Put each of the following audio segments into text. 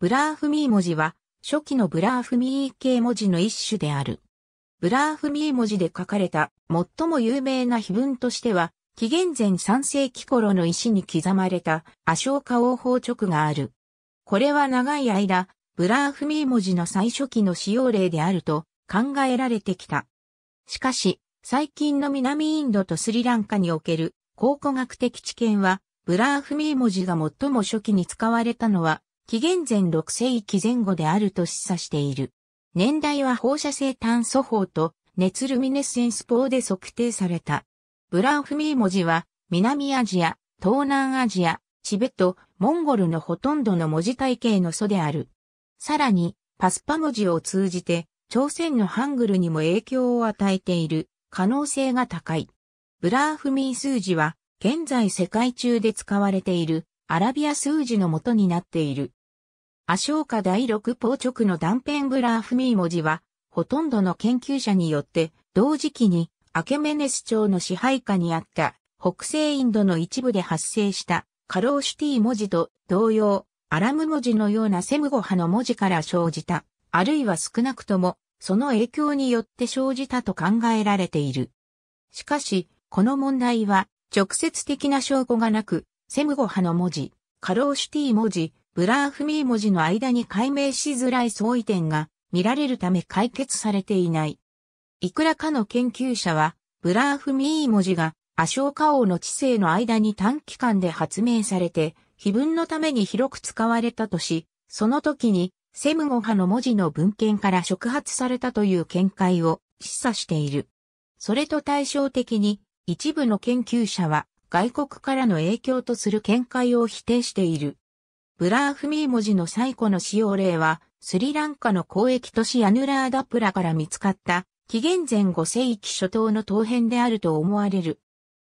ブラーフミー文字は、初期のブラーフミー系文字の一種である。ブラーフミー文字で書かれた最も有名な碑文としては、紀元前3世紀頃の石に刻まれたアショーカ王法直がある。これは長い間、ブラーフミー文字の最初期の使用例であると考えられてきた。しかし、最近の南インドとスリランカにおける考古学的知見は、ブラーフミー文字が最も初期に使われたのは紀元前6世紀前後であると示唆している。年代は放射性炭素法と熱ルミネセンス法で測定された。ブランフミー文字は南アジア、東南アジア、チベット、モンゴルのほとんどの文字体系の祖である。さらに、パスパ文字を通じて、朝鮮のハングルにも影響を与えている可能性が高い。ブラーフミー数字は、現在世界中で使われているアラビア数字の元になっている。アショーカ第六宝直の断片ブラーフミー文字は、ほとんどの研究者によって、同時期に、アケメネス朝の支配下にあった、北西インドの一部で発生した、カローシュティ文字と同様、アラム文字のようなセムゴ派の文字から生じた、あるいは少なくとも、その影響によって生じたと考えられている。しかし、この問題は、直接的な証拠がなく、セムゴ派の文字、カローシュティ文字、ブラーフミー文字の間に解明しづらい相違点が見られるため解決されていない。いくらかの研究者は、ブラーフミー文字がアショーカ王の知性の間に短期間で発明されて、碑文のために広く使われたとし、その時にセムゴ派の文字の文献から触発されたという見解を示唆している。それと対照的に、一部の研究者は外国からの影響とする見解を否定している。ブラーフミー文字の最古の使用例は、スリランカの交易都市アヌラーダプラから見つかった、紀元前5世紀初頭の陶片であると思われる。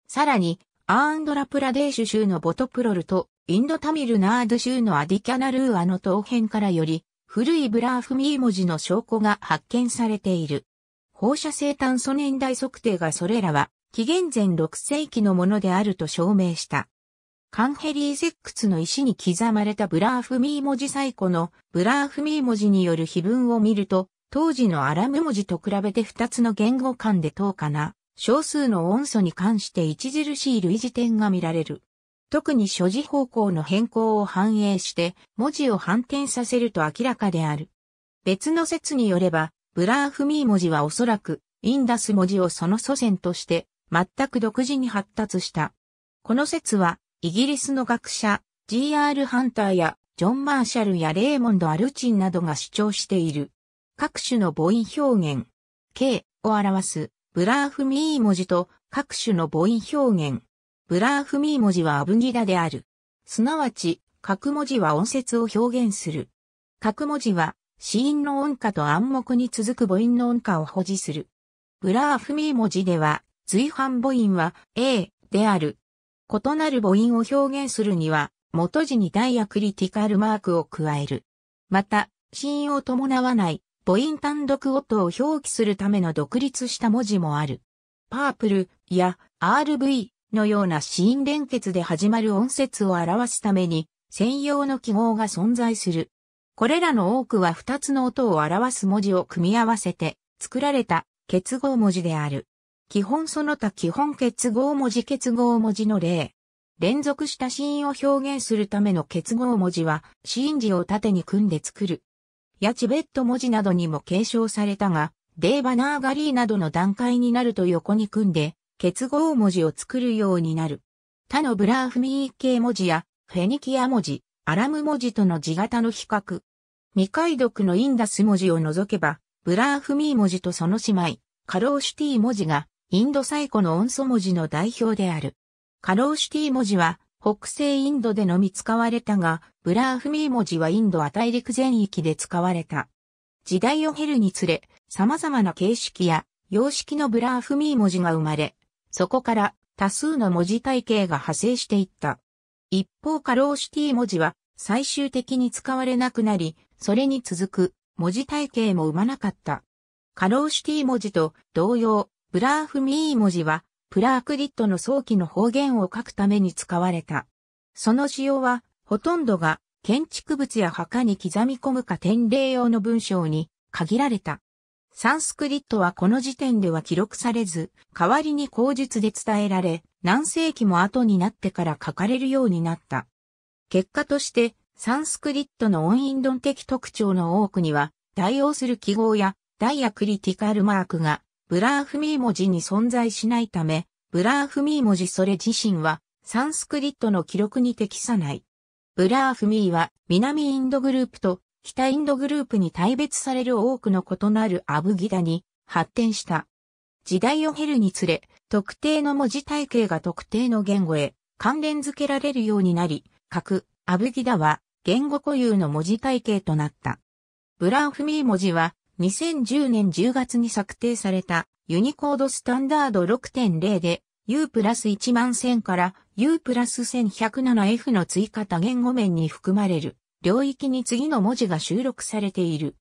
さらに、アーンドラプラデーシュ州のボトプロルと、インドタミルナード州のアディキャナルーアの陶片からより、古いブラーフミー文字の証拠が発見されている。放射性炭素年代測定がそれらは、紀元前6世紀のものであると証明した。カンヘリーゼックツの石に刻まれたブラーフミー文字最古のブラーフミー文字による碑文を見ると、当時のアラム文字と比べて2つの言語間で等かな、少数の音素に関して著しい類似点が見られる。特に所持方向の変更を反映して文字を反転させると明らかである。別の説によれば、ブラーフミー文字はおそらくインダス文字をその祖先として全く独自に発達した。この説はイギリスの学者、G.R. ハンターや、ジョン・マーシャルやレーモンド・アルチンなどが主張している。各種の母音表現、K を表す、ブラーフミー文字と各種の母音表現。ブラーフミー文字はアブギダである。すなわち、各文字は音節を表現する。各文字は、子音の音歌と暗黙に続く母音の音歌を保持する。ブラーフミー文字では、随伴母音は A である。異なる母音を表現するには、元字にダイアクリティカルマークを加える。また、子音を伴わない、母音単独音を表記するための独立した文字もある。パープルや RV のような子音連結で始まる音節を表すために、専用の記号が存在する。これらの多くは2つの音を表す文字を組み合わせて作られた結合文字である。基本その他基本結合文字結合文字の例。連続したシーンを表現するための結合文字は、シーン字を縦に組んで作る。やチベット文字などにも継承されたが、デーバナーガリーなどの段階になると横に組んで、結合文字を作るようになる。他のブラーフミー系文字や、フェニキア文字、アラム文字との字型の比較。未解読のインダス文字を除けば、ブラーフミー文字とその姉妹、カローシティ文字がインド最古の音素文字の代表である。カローシティ文字は、北西インドでのみ使われたが、ブラーフミー文字はインドは大陸全域で使われた。時代を経るにつれ、様々な形式や様式のブラーフミー文字が生まれ、そこから多数の文字体系が派生していった。一方カローシティ文字は最終的に使われなくなり、それに続く文字体系も生まなかった。カローシティ文字と同様、ブラーフミー文字は、プラークリットの早期の方言を書くために使われた。その使用は、ほとんどが建築物や墓に刻み込むか典礼用の文章に限られた。サンスクリットはこの時点では記録されず、代わりに口述で伝えられ、何世紀も後になってから書かれるようになった。結果として、サンスクリットの音韻論的特徴の多くには、代用する記号やダイアクリティカルマークがブラーフミー文字に存在しないため、ブラーフミー文字それ自身はサンスクリットの記録に適さない。ブラーフミーは南インドグループと北インドグループに大別される多くの異なるアブギダに発展した。時代を経るにつれ、特定の文字体系が特定の言語へ関連付けられるようになり、各アブギダは言語固有の文字体系となった。ブラーフミー文字は2010年10月に策定されたユニコードスタンダード6.0で U プラス1万1000から U プラス 1107F の追加多言語面に含まれる領域に次の文字が収録されている。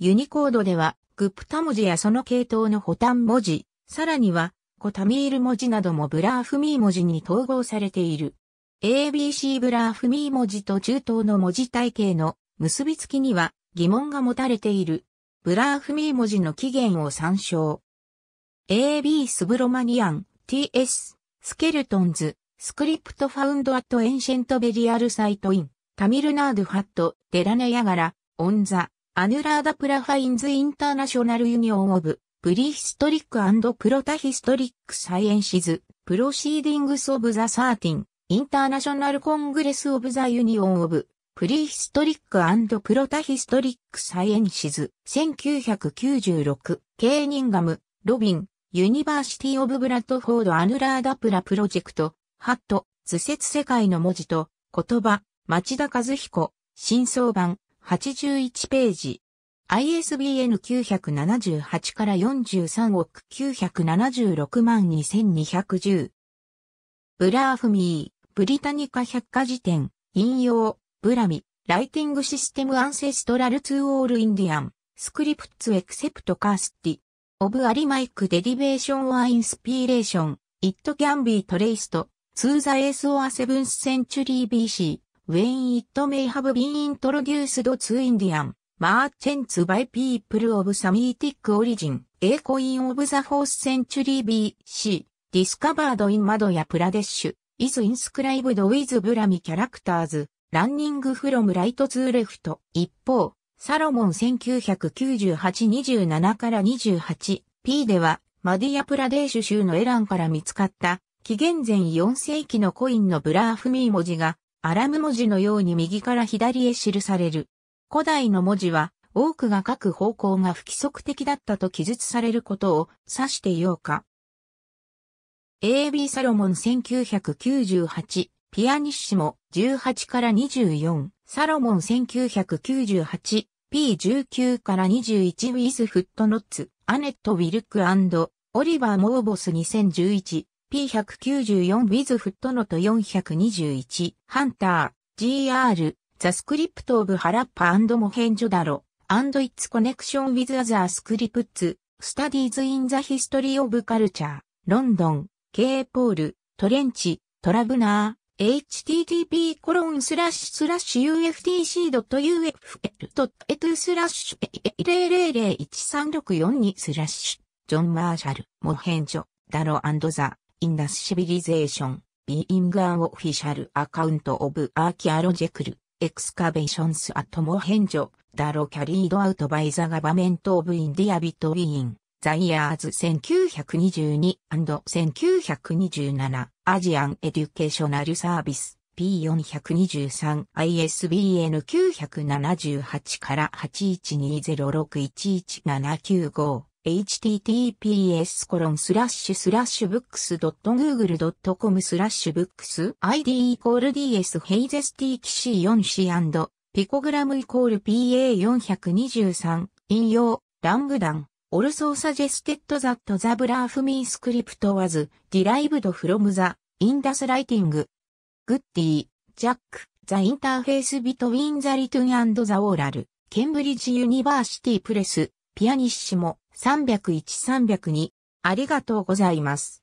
ユニコードではグプタ文字やその系統の補ン文字、さらにはコタミール文字などもブラーフミー文字に統合されている。ABC ブラーフミー文字と中東の文字体系の結びつきには疑問が持たれている。ブラーフミー文字の起源を参照。AB スブロマニアン、TS、スケルトンズ、スクリプトファウンドアットエンシェントベリアルサイトイン、タミルナードファット、デラネヤガラ、オンザ、アヌラーダプラファインズインターナショナルユニオンオブ、プリヒストリックプロタヒストリックサイエンシズ、プロシーディングスオブザサーティン、インターナショナルコングレスオブザユニオンオブ、プリヒストリックプロタヒストリックサイエンシズ、1996、ケーニンガム、ロビン、ユニバーシティオブブラッドフォードアヌラーダプラプロジェクト、ハット、図説世界の文字と、言葉、町田和彦、新装版、81ページ。ISBN 978から43億976万2210。ブラーフミー、ブリタニカ百科事典、引用。ブラミ、ライティングシステムアンセストラルツーオールインディアン、スクリプツエクセプトカースティ、オブアリマイクデリベーションはインスピレーション、イットキャンビートレイスト、ツーザエースオアセブンスセンチュリー BC、ウェインイットメイハブビンイントロデュースドツーインディアン、マーチェンツバイピープルオブサミーティックオリジン、エーコインオブザフォースセンチュリー BC、ディスカバードインマドやプラデッシュ、イズインスクライブドウィズブラミキャラクターズ、ランニングフロムライトツーレフト。一方、サロモン1998-27から 28P では、マディアプラデーシュ州のエランから見つかった、紀元前4世紀のコインのブラーフミー文字が、アラム文字のように右から左へ記される。古代の文字は、多くが書く方向が不規則的だったと記述されることを指してようか。AB サロモン1998ピアニッシモ18から24、サロモン 1998P19 から21ウィズフットノッツ、アネット・ウィルクオリバー・モーボス 2011P194 ウィズフットノット421、ハンター、GR、ザ・スクリプト・オブ・ハラッパモヘンジョダロ、アンド・イッツ・コネクション・ウィズ・アザ・スクリプツ、スタディーズ・イン・ザ・ヒストリー・オブ・カルチャー、ロンドン、K. ポール、トレンチ、トラブナー、http://uftc.ufl.edu スラッシュ0001364スラッシュジョン・マーシャル、モヘンジョ、ダロザ、インダスシビリゼーション、ビーイング・アン・オフィシャル・アカウント・オブ・アーキアロジェクル、エクスカベーションス・アット・モヘンジョ、ダロ・キャリード・アウト・バイ・ザ・ガバメント・オブ・インディア・ビト・ウィーン、ザイヤーズ1922 &1927 アジアンエデュケーショナルサービス P423 ISBN 978から812061179 https コロンスラッシュスラッシュブックス .google.com スラッシュブックス id イコール ds ヘイゼスティキシ 4c& ピコグラムイコール PA423 引用ラングダン also suggested that the Brahmi script was derived from the インダスライティング。グッディ、ジャック、ザ・インターフェース・ビト・ウィン・ザ・リトゥン・ザ・オーラル、ケンブリッジ・ユニバーシティ・プレス、ピアニッシモ、301-302。ありがとうございます。